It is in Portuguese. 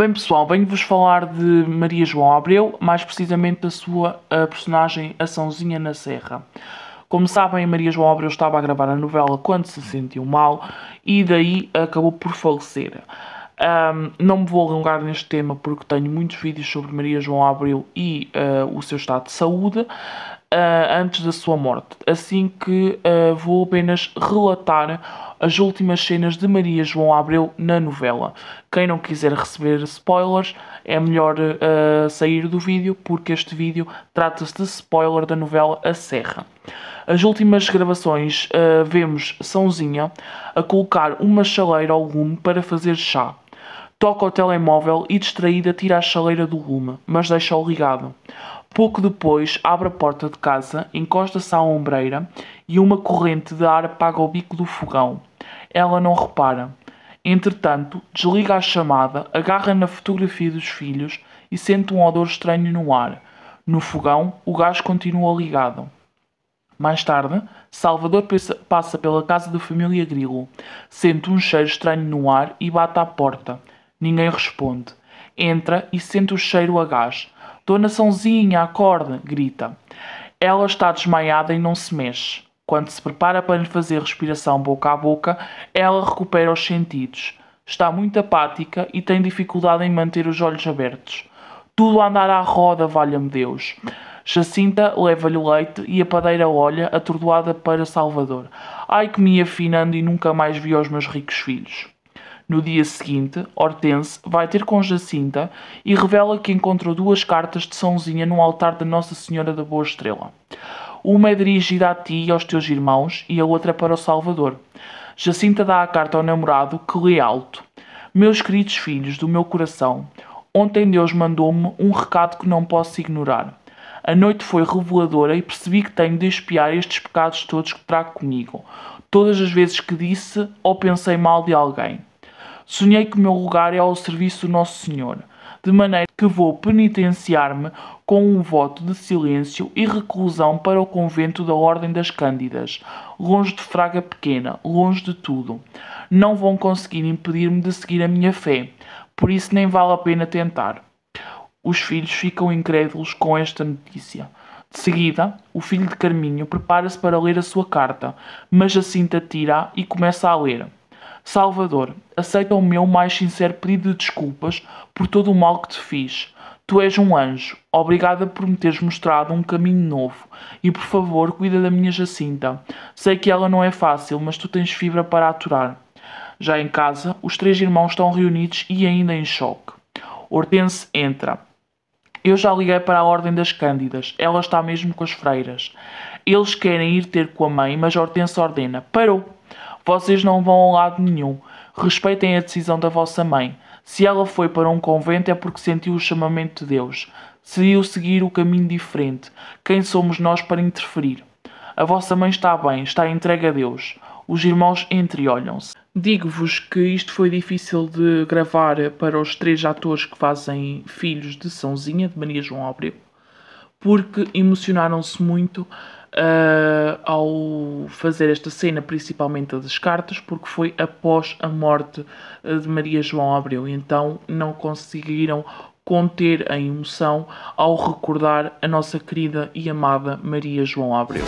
Bem pessoal, venho-vos falar de Maria João Abreu, mais precisamente da sua personagem Açãozinha na Serra. Como sabem, Maria João Abreu estava a gravar a novela quando se sentiu mal e daí acabou por falecer. Um, não me vou alongar neste tema porque tenho muitos vídeos sobre Maria João Abreu e uh, o seu estado de saúde uh, antes da sua morte. Assim que uh, vou apenas relatar as últimas cenas de Maria João Abreu na novela. Quem não quiser receber spoilers, é melhor uh, sair do vídeo, porque este vídeo trata-se de spoiler da novela A Serra. As últimas gravações uh, vemos Sãozinha a colocar uma chaleira ao lume para fazer chá. Toca o telemóvel e distraída tira a chaleira do lume, mas deixa-o ligado. Pouco depois, abre a porta de casa, encosta-se à ombreira e uma corrente de ar apaga o bico do fogão. Ela não repara. Entretanto, desliga a chamada, agarra na fotografia dos filhos e sente um odor estranho no ar. No fogão, o gás continua ligado. Mais tarde, Salvador passa pela casa da família Grilo. Sente um cheiro estranho no ar e bate à porta. Ninguém responde. Entra e sente o cheiro a gás. Dona Sãozinha, acorde! grita. Ela está desmaiada e não se mexe. Quando se prepara para fazer respiração boca a boca, ela recupera os sentidos. Está muito apática e tem dificuldade em manter os olhos abertos. Tudo a andar à roda, valha-me Deus. Jacinta leva-lhe o leite e a padeira olha, atordoada, para Salvador. Ai que me afinando e nunca mais vi os meus ricos filhos. No dia seguinte, Hortense vai ter com Jacinta e revela que encontrou duas cartas de Sãozinha no altar da Nossa Senhora da Boa Estrela. Uma é dirigida a ti e aos teus irmãos, e a outra para o Salvador. Jacinta dá a carta ao namorado, que lê alto: Meus queridos filhos do meu coração, ontem Deus mandou-me um recado que não posso ignorar. A noite foi reveladora e percebi que tenho de expiar estes pecados todos que trago comigo, todas as vezes que disse ou pensei mal de alguém. Sonhei que o meu lugar é ao serviço do Nosso Senhor de maneira que vou penitenciar-me com um voto de silêncio e reclusão para o convento da Ordem das Cândidas, longe de Fraga Pequena, longe de tudo. Não vão conseguir impedir-me de seguir a minha fé, por isso nem vale a pena tentar. Os filhos ficam incrédulos com esta notícia. De seguida, o filho de Carminho prepara-se para ler a sua carta, mas Jacinta tira e começa a ler. Salvador, aceita o meu mais sincero pedido de desculpas por todo o mal que te fiz. Tu és um anjo. Obrigada por me teres mostrado um caminho novo. E por favor, cuida da minha Jacinta. Sei que ela não é fácil, mas tu tens fibra para aturar. Já em casa, os três irmãos estão reunidos e ainda em choque. Hortense entra. Eu já liguei para a Ordem das Cândidas. Ela está mesmo com as freiras. Eles querem ir ter com a mãe, mas Hortense ordena. Parou! Vocês não vão a lado nenhum. Respeitem a decisão da vossa mãe. Se ela foi para um convento é porque sentiu o chamamento de Deus. Decidiu seguir o caminho diferente. Quem somos nós para interferir? A vossa mãe está bem, está entregue a Deus. Os irmãos entreolham-se. Digo-vos que isto foi difícil de gravar para os três atores que fazem filhos de Sãozinha, de Maria João Abreu, porque emocionaram-se muito uh, ao fazer esta cena, principalmente a das cartas, porque foi após a morte eh, de Maria João Abreu, então não conseguiram conter a emoção ao recordar a nossa querida e amada Maria João Abreu.